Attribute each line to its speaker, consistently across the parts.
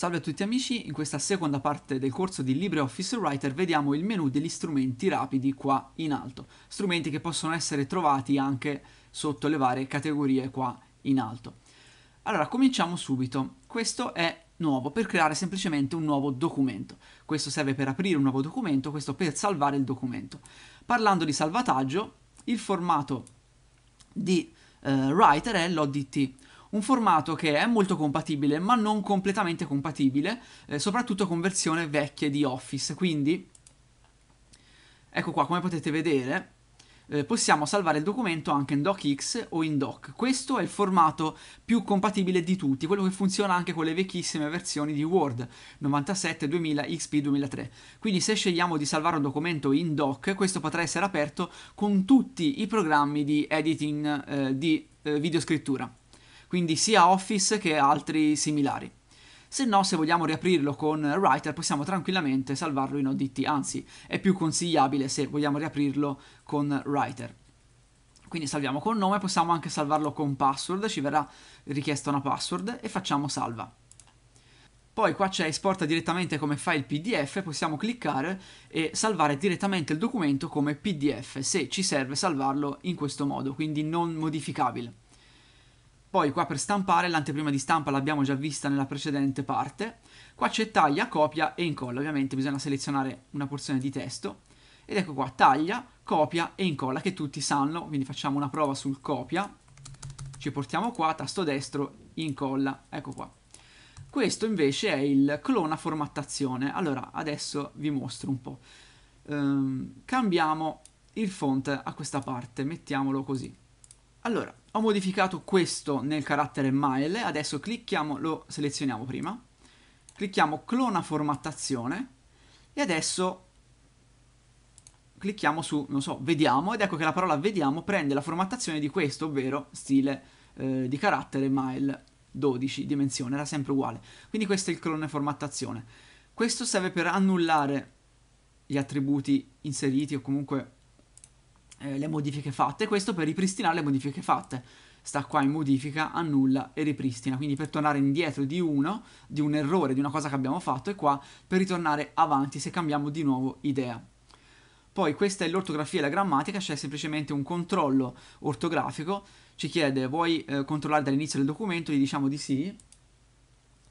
Speaker 1: Salve a tutti amici, in questa seconda parte del corso di LibreOffice Writer vediamo il menu degli strumenti rapidi qua in alto, strumenti che possono essere trovati anche sotto le varie categorie qua in alto. Allora, cominciamo subito. Questo è nuovo per creare semplicemente un nuovo documento. Questo serve per aprire un nuovo documento, questo per salvare il documento. Parlando di salvataggio, il formato di eh, Writer è l'ODT un formato che è molto compatibile ma non completamente compatibile, eh, soprattutto con versioni vecchie di Office, quindi ecco qua come potete vedere eh, possiamo salvare il documento anche in DocX o in Doc. Questo è il formato più compatibile di tutti, quello che funziona anche con le vecchissime versioni di Word 97, 2000, XP 2003. Quindi se scegliamo di salvare un documento in Doc, questo potrà essere aperto con tutti i programmi di editing eh, di eh, videoscrittura quindi sia Office che altri similari. Se no, se vogliamo riaprirlo con Writer, possiamo tranquillamente salvarlo in ODT, anzi è più consigliabile se vogliamo riaprirlo con Writer. Quindi salviamo con nome, possiamo anche salvarlo con password, ci verrà richiesta una password e facciamo salva. Poi qua c'è esporta direttamente come file PDF, possiamo cliccare e salvare direttamente il documento come PDF se ci serve salvarlo in questo modo, quindi non modificabile. Poi qua per stampare l'anteprima di stampa l'abbiamo già vista nella precedente parte. Qua c'è taglia, copia e incolla. Ovviamente bisogna selezionare una porzione di testo. Ed ecco qua, taglia, copia e incolla, che tutti sanno. Quindi facciamo una prova sul copia. Ci portiamo qua, tasto destro, incolla. Ecco qua. Questo invece è il clona formattazione. Allora, adesso vi mostro un po'. Ehm, cambiamo il font a questa parte, mettiamolo così. Allora, ho modificato questo nel carattere mile, adesso clicchiamo, lo selezioniamo prima, clicchiamo clona formattazione e adesso clicchiamo su, non so, vediamo ed ecco che la parola vediamo prende la formattazione di questo, ovvero stile eh, di carattere mile 12, dimensione, era sempre uguale. Quindi questo è il clone formattazione. Questo serve per annullare gli attributi inseriti o comunque eh, le modifiche fatte. Questo per ripristinare le modifiche fatte. Sta qua in modifica, annulla e ripristina. Quindi per tornare indietro di uno, di un errore, di una cosa che abbiamo fatto, e qua per ritornare avanti se cambiamo di nuovo idea. Poi questa è l'ortografia e la grammatica, c'è semplicemente un controllo ortografico, ci chiede vuoi eh, controllare dall'inizio del documento, gli diciamo di sì,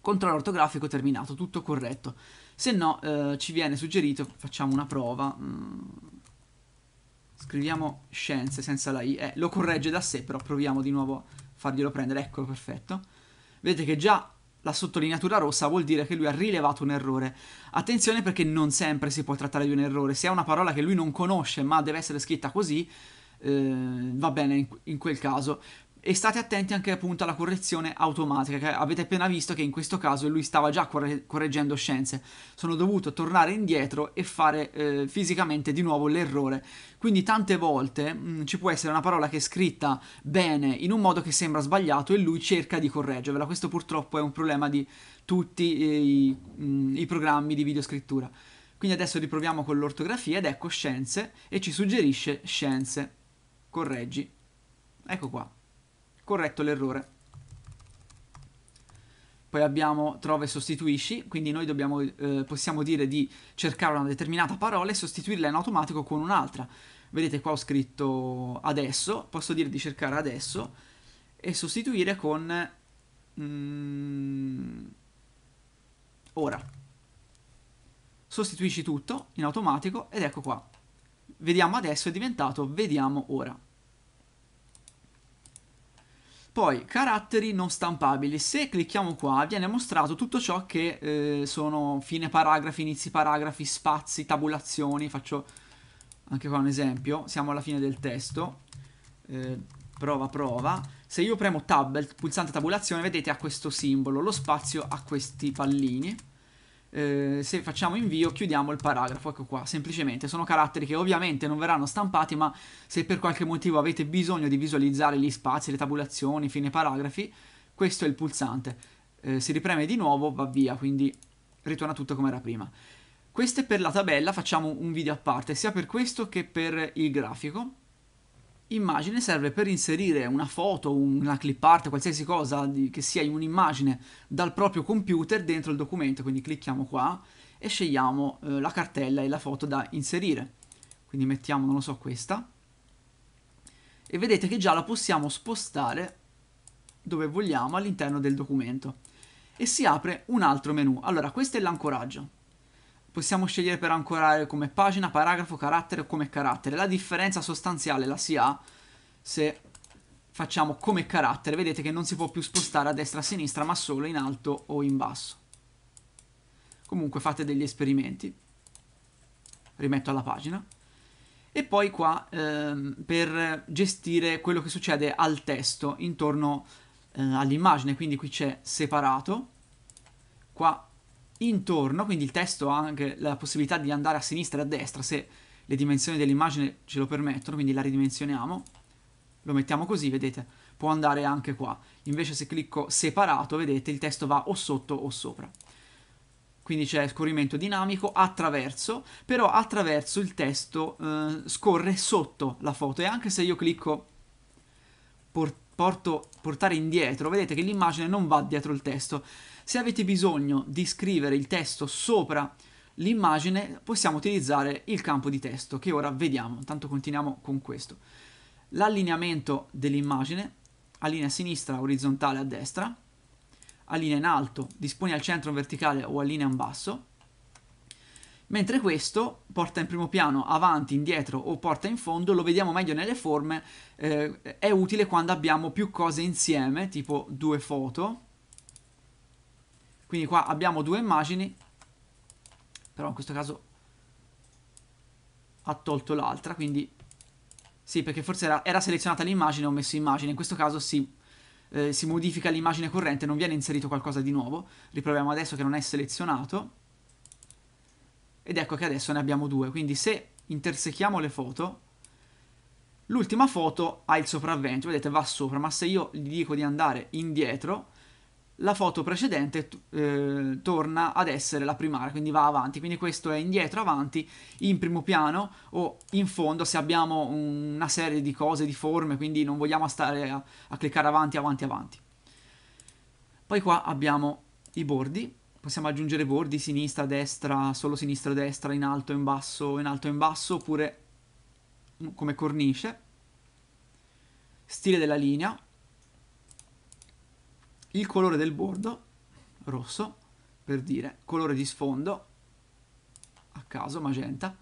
Speaker 1: controllo ortografico terminato, tutto corretto. Se no eh, ci viene suggerito, facciamo una prova, mh, mm, Scriviamo scienze senza la i. Eh, lo corregge da sé, però proviamo di nuovo a farglielo prendere. Eccolo, perfetto. Vedete che già la sottolineatura rossa vuol dire che lui ha rilevato un errore. Attenzione perché non sempre si può trattare di un errore. Se è una parola che lui non conosce ma deve essere scritta così, eh, va bene in, in, quel caso. E state attenti anche appunto alla correzione automatica, che avete appena visto che in questo caso lui stava già corre- correggendo scienze. Sono dovuto tornare indietro e fare eh, fisicamente di nuovo l'errore. Quindi tante volte mh, mm, ci può essere una parola che è scritta bene in un modo che sembra sbagliato e lui cerca di correggervela. Questo purtroppo è un problema di tutti eh, i, mh, mm, i programmi di videoscrittura. Quindi adesso riproviamo con l'ortografia ed ecco scienze e ci suggerisce scienze. Correggi. Ecco qua corretto l'errore. Poi abbiamo trova e sostituisci, quindi noi dobbiamo, eh, possiamo dire di cercare una determinata parola e sostituirla in automatico con un'altra. Vedete qua ho scritto adesso, posso dire di cercare adesso e sostituire con mm, ora. Sostituisci tutto in automatico ed ecco qua. Vediamo adesso è diventato vediamo ora. Poi caratteri non stampabili, se clicchiamo qua viene mostrato tutto ciò che eh, sono fine paragrafi, inizi paragrafi, spazi, tabulazioni, faccio anche qua un esempio, siamo alla fine del testo, eh, prova prova, se io premo tab, il pulsante tabulazione, vedete ha questo simbolo, lo spazio ha questi pallini, eh, se facciamo invio chiudiamo il paragrafo, ecco qua, semplicemente sono caratteri che ovviamente non verranno stampati, ma se per qualche motivo avete bisogno di visualizzare gli spazi, le tabulazioni, fine paragrafi, questo è il pulsante. Eh, si ripreme di nuovo, va via, quindi ritorna tutto come era prima. Questo è per la tabella, facciamo un video a parte, sia per questo che per il grafico immagine serve per inserire una foto, una clip art, qualsiasi cosa di, che sia un'immagine dal proprio computer dentro il documento, quindi clicchiamo qua e scegliamo eh, la cartella e la foto da inserire. Quindi mettiamo, non lo so, questa. E vedete che già la possiamo spostare dove vogliamo all'interno del documento. E si apre un altro menu. Allora, questo è l'ancoraggio. Possiamo scegliere per ancorare come pagina, paragrafo, carattere o come carattere. La differenza sostanziale la si ha se facciamo come carattere. Vedete che non si può più spostare a destra e a sinistra, ma solo in alto o in basso. Comunque fate degli esperimenti. Rimetto alla pagina. E poi qua ehm, per gestire quello che succede al testo intorno eh, all'immagine. Quindi qui c'è separato. Qua intorno, quindi il testo ha anche la possibilità di andare a sinistra e a destra se le dimensioni dell'immagine ce lo permettono, quindi la ridimensioniamo, lo mettiamo così, vedete, può andare anche qua. Invece se clicco separato, vedete, il testo va o sotto o sopra. Quindi c'è scorrimento dinamico attraverso, però attraverso il testo eh, scorre sotto la foto e anche se io clicco portare porto, portare indietro, vedete che l'immagine non va dietro il testo. Se avete bisogno di scrivere il testo sopra l'immagine, possiamo utilizzare il campo di testo, che ora vediamo. Intanto continuiamo con questo. L'allineamento dell'immagine, allinea a sinistra, orizzontale a destra, allinea in alto, dispone al centro in verticale o allinea in basso, mentre questo porta in primo piano, avanti, indietro o porta in fondo, lo vediamo meglio nelle forme, eh, è utile quando abbiamo più cose insieme, tipo due foto, quindi qua abbiamo due immagini, però in questo caso ha tolto l'altra, quindi sì, perché forse era, era selezionata l'immagine, ho messo immagine, in questo caso sì, eh, si modifica l'immagine corrente, non viene inserito qualcosa di nuovo, riproviamo adesso che non è selezionato, ed ecco che adesso ne abbiamo due, quindi se intersechiamo le foto, l'ultima foto ha il sopravvento, vedete va sopra, ma se io gli dico di andare indietro, la foto precedente eh, torna ad essere la primaria, quindi va avanti, quindi questo è indietro, avanti, in primo piano o in fondo se abbiamo una serie di cose, di forme, quindi non vogliamo stare a, a cliccare avanti, avanti, avanti. Poi qua abbiamo i bordi possiamo aggiungere bordi sinistra, destra, solo sinistra, destra, in alto, in basso, in alto, in basso, oppure mm, come cornice, stile della linea, il colore del bordo, rosso, per dire, colore di sfondo, a caso, magenta,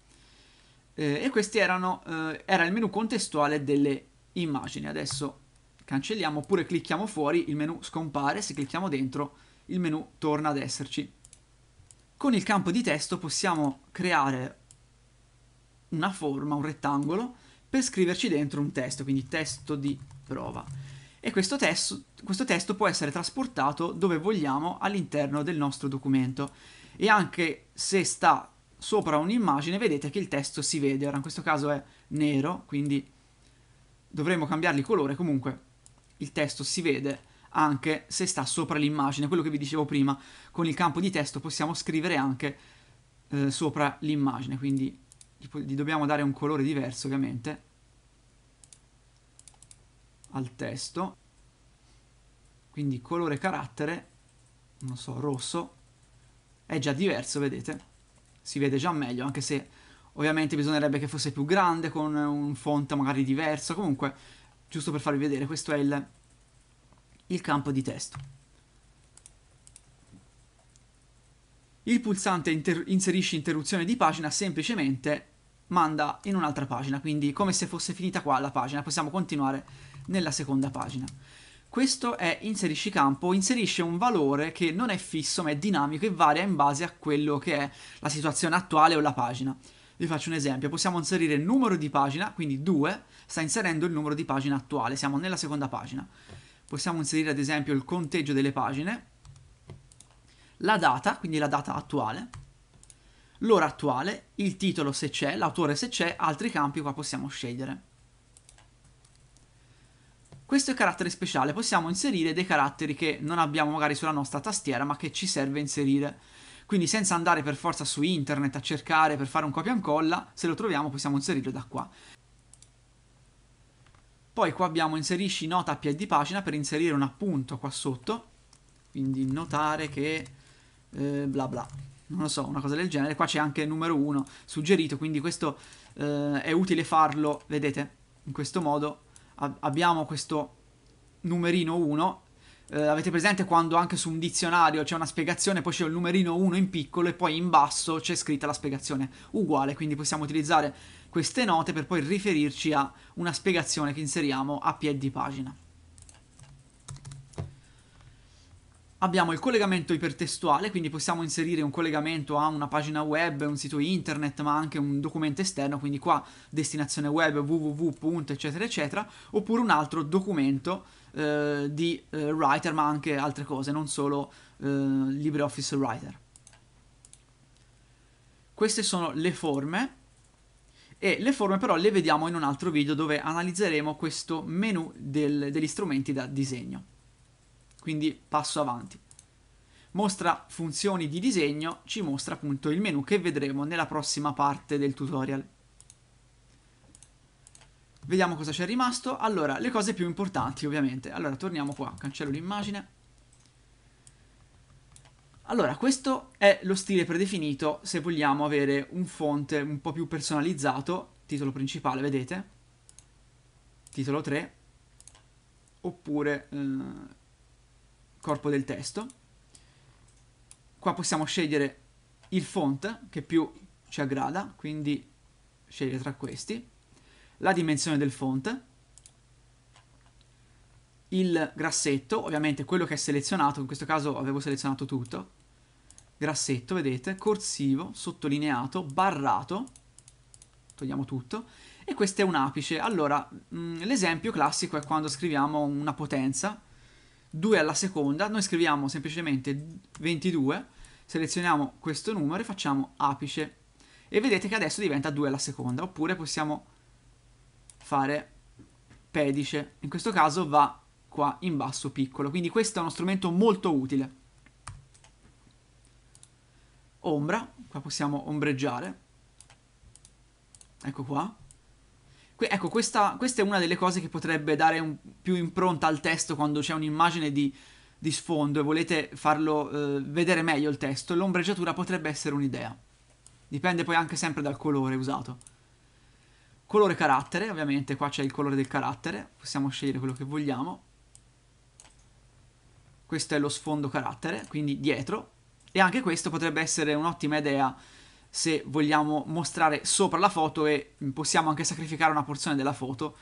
Speaker 1: eh, e questi erano, eh, era il menu contestuale delle immagini. Adesso cancelliamo oppure clicchiamo fuori, il menu scompare, se clicchiamo dentro il menu torna ad esserci. Con il campo di testo possiamo creare una forma, un rettangolo, per scriverci dentro un testo, quindi testo di prova. E questo testo, questo testo può essere trasportato dove vogliamo all'interno del nostro documento. E anche se sta sopra un'immagine vedete che il testo si vede, ora in questo caso è nero, quindi dovremmo cambiargli colore, comunque il testo si vede anche se sta sopra l'immagine, quello che vi dicevo prima, con il campo di testo possiamo scrivere anche eh, sopra l'immagine, quindi gli dobbiamo dare un colore diverso ovviamente al testo, quindi colore carattere, non so, rosso, è già diverso, vedete? Si vede già meglio, anche se ovviamente bisognerebbe che fosse più grande, con un font magari diverso, comunque, giusto per farvi vedere, questo è il il campo di testo. Il pulsante inter inserisci interruzione di pagina semplicemente manda in un'altra pagina, quindi come se fosse finita qua la pagina, possiamo continuare nella seconda pagina. Questo è inserisci campo, inserisce un valore che non è fisso ma è dinamico e varia in base a quello che è la situazione attuale o la pagina. Vi faccio un esempio, possiamo inserire numero di pagina, quindi 2, sta inserendo il numero di pagina attuale, siamo nella seconda pagina possiamo inserire ad esempio il conteggio delle pagine, la data, quindi la data attuale, l'ora attuale, il titolo se c'è, l'autore se c'è, altri campi qua possiamo scegliere. Questo è carattere speciale, possiamo inserire dei caratteri che non abbiamo magari sulla nostra tastiera ma che ci serve inserire. Quindi senza andare per forza su internet a cercare per fare un copia e incolla, se lo troviamo possiamo inserirlo da qua. Poi qua abbiamo inserisci nota a piedi pagina per inserire un appunto qua sotto, quindi notare che eh, bla bla, non lo so, una cosa del genere. Qua c'è anche il numero 1 suggerito, quindi questo eh, è utile farlo, vedete, in questo modo ab abbiamo questo numerino 1 Uh, eh, avete presente quando anche su un dizionario c'è una spiegazione, poi c'è il numerino 1 in piccolo e poi in basso c'è scritta la spiegazione uguale, quindi possiamo utilizzare queste note per poi riferirci a una spiegazione che inseriamo a piedi di pagina. Abbiamo il collegamento ipertestuale, quindi possiamo inserire un collegamento a una pagina web, un sito internet, ma anche un documento esterno, quindi qua destinazione web www. eccetera eccetera, oppure un altro documento eh, di eh, writer, ma anche altre cose, non solo eh, LibreOffice Writer. Queste sono le forme e le forme però le vediamo in un altro video dove analizzeremo questo menu del, degli strumenti da disegno. Quindi passo avanti. Mostra funzioni di disegno, ci mostra appunto il menu che vedremo nella prossima parte del tutorial. Vediamo cosa c'è rimasto. Allora, le cose più importanti ovviamente. Allora, torniamo qua, cancello l'immagine. Allora, questo è lo stile predefinito se vogliamo avere un font un po' più personalizzato, titolo principale, vedete? Titolo 3, oppure eh, corpo del testo. Qua possiamo scegliere il font che più ci aggrada, quindi scegliere tra questi, la dimensione del font, il grassetto, ovviamente quello che è selezionato, in questo caso avevo selezionato tutto, grassetto, vedete, corsivo, sottolineato, barrato, togliamo tutto, e questo è un apice. Allora, mm, l'esempio classico è quando scriviamo una potenza, 2 alla seconda, noi scriviamo semplicemente 22, selezioniamo questo numero e facciamo apice, e vedete che adesso diventa 2 alla seconda, oppure possiamo fare pedice, in questo caso va qua in basso piccolo. Quindi questo è uno strumento molto utile. Ombra, qua possiamo ombreggiare. Ecco qua. Que ecco, questa, questa, è una delle cose che potrebbe dare un, più impronta al testo quando c'è un'immagine di, di, sfondo e volete farlo eh, vedere meglio il testo. L'ombreggiatura potrebbe essere un'idea. Dipende poi anche sempre dal colore usato. Colore carattere, ovviamente qua c'è il colore del carattere, possiamo scegliere quello che vogliamo questo è lo sfondo carattere, quindi dietro, e anche questo potrebbe essere un'ottima idea se vogliamo mostrare sopra la foto e possiamo anche sacrificare una porzione della foto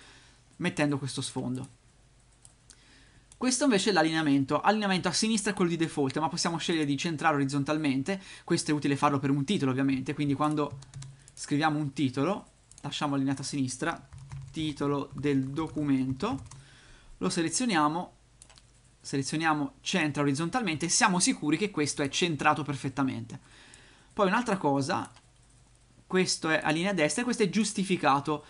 Speaker 1: mettendo questo sfondo. Questo invece è l'allineamento. Allineamento a sinistra è quello di default, ma possiamo scegliere di centrare orizzontalmente. Questo è utile farlo per un titolo, ovviamente. Quindi quando scriviamo un titolo, lasciamo allineato a sinistra, titolo del documento, lo selezioniamo selezioniamo centra orizzontalmente e siamo sicuri che questo è centrato perfettamente. Poi un'altra cosa, questo è a linea destra e questo è giustificato.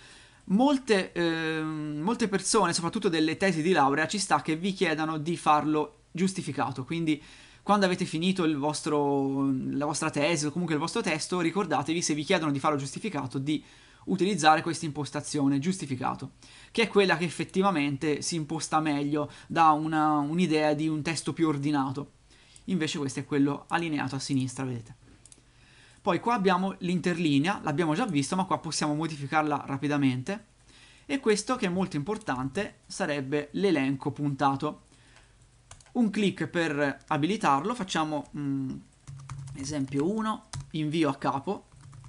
Speaker 1: Molte, eh, molte persone, soprattutto delle tesi di laurea, ci sta che vi chiedano di farlo giustificato, quindi quando avete finito vostro, la vostra tesi o comunque il vostro testo, ricordatevi se vi chiedono di farlo giustificato di utilizzare questa impostazione giustificato, che è quella che effettivamente si imposta meglio, da una, un'idea di un testo più ordinato. Invece questo è quello allineato a sinistra, vedete. Poi qua abbiamo l'interlinea, l'abbiamo già visto, ma qua possiamo modificarla rapidamente. E questo che è molto importante sarebbe l'elenco puntato. Un clic per abilitarlo, facciamo mm, esempio 1, invio a capo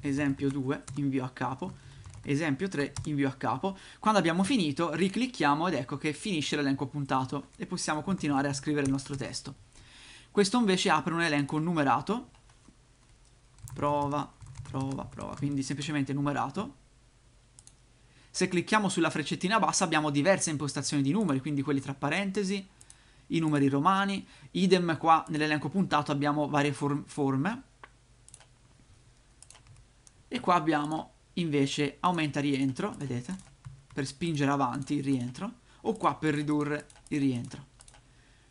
Speaker 1: esempio 2, invio a capo, esempio 3, invio a capo. Quando abbiamo finito riclicchiamo ed ecco che finisce l'elenco puntato e possiamo continuare a scrivere il nostro testo. Questo invece apre un elenco numerato, prova, prova, prova, quindi semplicemente numerato. Se clicchiamo sulla freccettina bassa abbiamo diverse impostazioni di numeri, quindi quelli tra parentesi, i numeri romani, idem qua nell'elenco puntato abbiamo varie form forme e qua abbiamo invece aumenta rientro, vedete? Per spingere avanti il rientro, o qua per ridurre il rientro.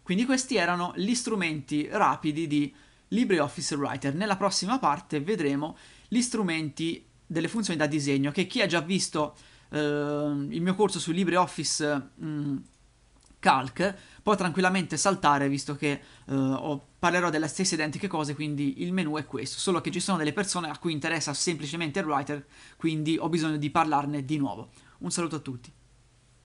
Speaker 1: Quindi questi erano gli strumenti rapidi di LibreOffice Writer. Nella prossima parte vedremo gli strumenti delle funzioni da disegno, che chi ha già visto eh, il mio corso su LibreOffice mh, mm, Calc può tranquillamente saltare, visto che eh, ho parlerò delle stesse identiche cose, quindi il menu è questo, solo che ci sono delle persone a cui interessa semplicemente il writer, quindi ho bisogno di parlarne di nuovo. Un saluto a tutti.